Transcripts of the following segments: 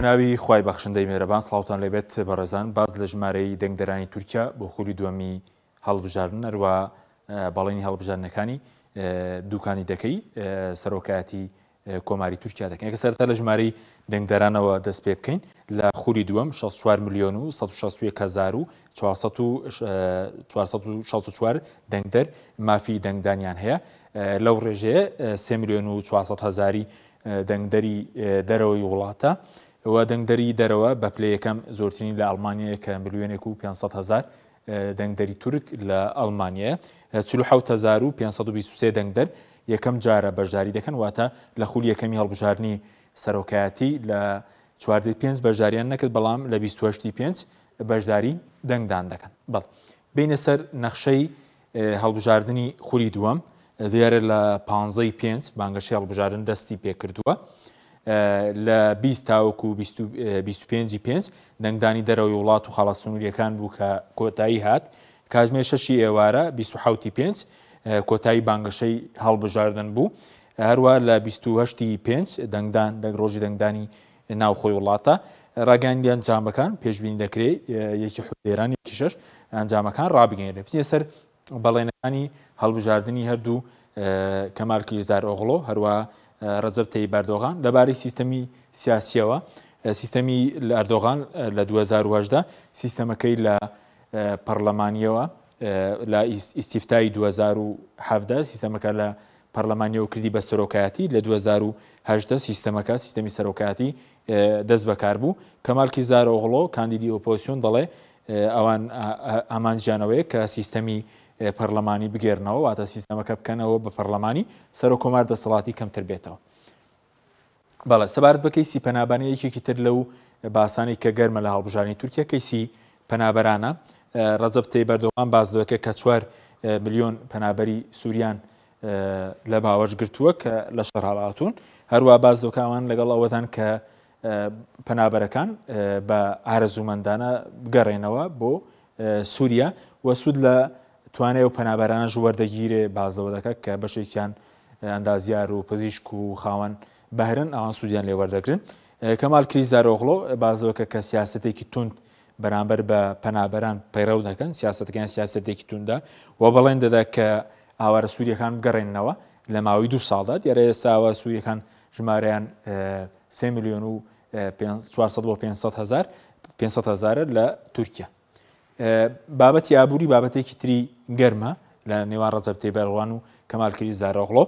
بەناوی خی بەخشندەی مێرەبان سلااوان لەبێت بەڕێزان باز لە ژمارەی دەنگدەرانی تورکیا بۆ خولی دووەمی هەڵبژارن نەروە باڵێنی هەڵبژارنەکانی دوکانی دەکەی سەرۆکایەتی کۆماری تورکیا دەکەن کە سەرتا لە ژمارەی دەنگدەرانەوە دەست پێ بکەین لە خولی دووەم 64 میلیۆن و 4 دەنگدەر مافی دەنگدانیان هەیە لەو ڕێژەیە 3 میلیۆن و 400 هزاری دەنگدەری دەرەوەی وڵاتە ئەوە دەنگدەری دەرەوە بە پلەکەم زۆرترین لە ئەلمانیا کە ملیێنێک و 500 هزار دەنگدەری تورک لە ئەلمانیا 523 دەنگدەر یەکەم جارە بەشداری دەکەن واتە لە خولی یەکەمی هەڵبژارنی سەرۆکایەتی لە چواردی پێنج بەشداریان نەکرد بەڵام لە 28 پێنج بەشداری دەنگدان دەکەن بەڵ بینە سەر نەخشەی هەڵبژاردننی خولی دووەم دیارە لە پانزەی پێنج بانگەشی هەڵبژارن دەستی پێکردووە لە 20 تاوەکو 25 پێ دەنگدانی دەرەوەی وڵات و خاڵە سنووریەکان بوو کە کۆتایی هات کاتژمێر شەشی ئێوارە 25 پێ کۆتایی بانگەشەی هەڵبژاردن بوو هەروە لە 28 پێ دەنگدان دەگرۆژی دەنگدانی ناوخۆی وڵاتە ڕاگەاندیان جامەکان پێشببینی دەکرێت یەکی حودێرانی کیشش ئەنجامەکان ڕابگەێنێت پێ سەر بەڵێنەکانی هەڵبژاردننی هەردوو کەمارکی زار ئۆغڵۆ هەروە ڕزب تی بەردۆغان دەبارەی سیستەمی سیاسیەوە سیستەمی لە ئەردۆغان لە 2010 سیستەمەکەی لە پەرلەمانیەوە لە ئیسیفتای 2010 سیستەمەکە لە پەرلەمانیەوە کردی بە سەرۆکایەتی لە 2010 سیستەمەکە سیستەمی سەرۆکایەتی دەست بەکار بوو کەمالکی زارۆغڵۆ کاندیدی ئۆپۆسیۆن دەڵێ ئەوان ئامانجانەوەی کە سیستەمی پەرلەمانی بگێرنەوە واتە سیستەمەکە بکەنەوە بە پەرلەمانی سەر و کۆمار دەسەڵاتی کەمتر بێتەوە. بەڵە سەبارەت بە کەیسی پەنابانەیەکێکی تر لەو باسانی کە گەرمە لە هەڵبژانی تورکیا کەیسی پەنابەرانە ڕەزب تی بەردۆڵان بازدوەکە کە چوار میلیۆن پەنابەری سووریان لە باوەش گرتووە کە لە شەرهاڵاتون هەروە بازدۆکاوان لەگەڵ ئەوەتان کە پەنابەرەکان بە ئارەزوومەندانە بگەڕێنەوە بۆ سووریا وە سوود لە توانێت و پەنابەرانش وەردەگیرێ بازەوە دەکە کە بەشێکیان ئەندازیار و پزیشک و خاوەن بەهرن ئەوان سوودیان لێ وەردەگرن کەمال کریزارۆغڵۆ بازەوەکە کە سیاستێکی تند بەرامبەر بە پەنابەران پەیڕەو دەکەن سیاستەکەیان سیاستێکی توندا و بەڵێن دەدا کە ئاوارە سووریەکان گەڕێنەوە لە ماوەی دو ساڵدات یارە ئێستاوە سووریەکان ژمارەیان سێ میلیۆن و 400 500 هزار 500 هزار لە تورکیا بابەتی ئابووری بابەتێکی تری گەرمە لە نێوان ڕەزەب تێبەروان و کەمالکردی زارۆغڵۆ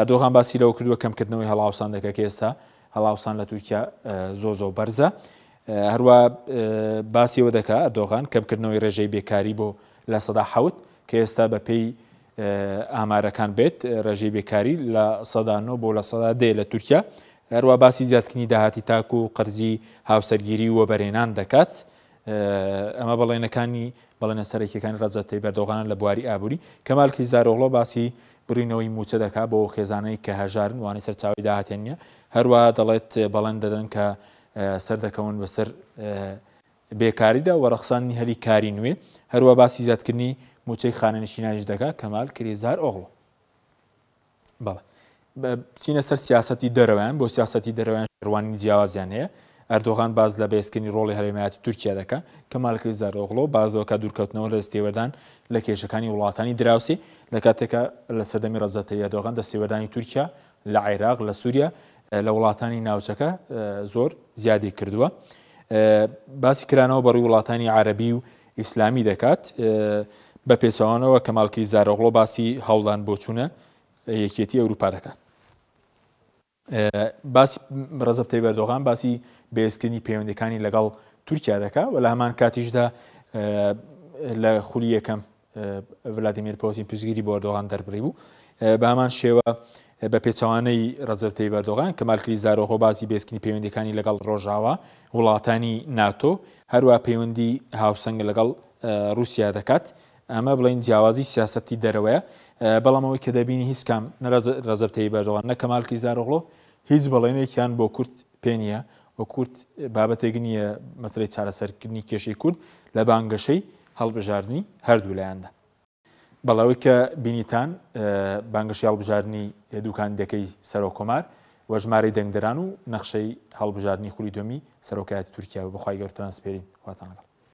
ئەدۆغان باسی لەەوە کردووە کەمکردنەوەی هەڵاوسان دەکە کێستا هەڵاوسان لە تورکیا زۆ زۆ بەرزە هەروە باسیەوە دەکا ئەدۆغان کەمکردنەوەی ڕێژەی بێکاری بۆ لە سەدا حوت کە ئێستا بە پێی ئامارەکان بێت ڕێژەی بێکاری لە سەدانۆ بۆ لە سەدا دێ لە تورکیا هەروە باسی زیادکردنی داهاتی تاکو و قەرزی هاوسەرگیری وە بەرێنان دەکات. ئەمە بەڵێنەکانی بەڵێنە سەرێکیەکانی ڕزەتی بەردۆغانە لە بواری ئابووری کەمالکی زارۆغڵۆ باسی برینەوەی موچە دەکا بۆ خێزانەی کە هەژارن وانە سەرچاوی داهاتێنە هەروە دەڵێت بەڵند دەدەن کە سەردەکەون بەسەر بێکاریدا وەرەخسانی هەلی کاری نوێ هەروە باسی زیادکردنی موچەی خانەنشینانیش دەکا کەمال کرێزار ئۆغڵ بەڵێ بچینە سەر سیاستی دەرەوەیان بۆ سیاستی دەرەوەیان ڕوانی جیاوازیان هەیە ئەردۆغان باز لە بێسکنی ڕۆڵی هەرێمایەتی تورکیا دەکە کە مالکری زارۆغڵۆ بازەوەکە دوورکەوتنەوە لە دەستێوەدان لە کێشەکانی وڵاتانی دراوسی لە کاتێکە لە سەردەمی ڕزەتەیە دۆغان دەستێوەدانی تورکیا لە عێراق لە سووریا لە وڵاتانی ناوچەکە زۆر زیادی کردووە. باسی کرانەوە بەڕووی وڵاتانی عربی و ئیسلامی دەکات بە پێچوانەوە کەمالکی زارۆغڵۆ باسی هەوڵدان بۆچوونە یەکێتی ئەوروپا دەکات. باسی ڕزەبتەی بەردۆغان باسی بێزکردنی پەیوەندەکانی لەگەڵ تورکیا دەکا و لە هەمان کاتیشدا لە خولی یەکەم ولادیمیر پۆتین پزگیری بۆردۆغان دەربڕی بوو بە هەمان شێوە بە پێچوانەی ڕزەبتەی بەردۆغان کە مالکری زارۆخۆ بازی بێسکنی پەیوەندەکانی لەگەڵ ڕۆژاوا وڵاتانی ناتۆ هەروە پەیوەندی هاوسنگ لەگەڵ رووسیا دەکات ئەمە بڵین جیاوازی سیاستی دەرەوەە بەڵامەوەی کە دەبینی هیچ کام ڕزەبتەی بەردۆغان نەکە مالکی زارۆغڵۆ هیچ بەڵێنێکیان بۆ کورت پێنیە وە کورت بابەتێک نییە مەسری چارەسەرکردنی کێشەی کورد لە بانگەشەی هەڵبژاردننی هەردوو لایەندا. بەڵاوی کە بینیتان بانگەشی هەڵبژاردننی دوکاندەکەی سەرۆ کۆمار وەژمارەی دەنگدەران و نەخشەی هەڵبژاردننی خولی دومی سەرۆکایەت تورکیا و بەخوای گەور ترانسپێری واتان لەگەڵ.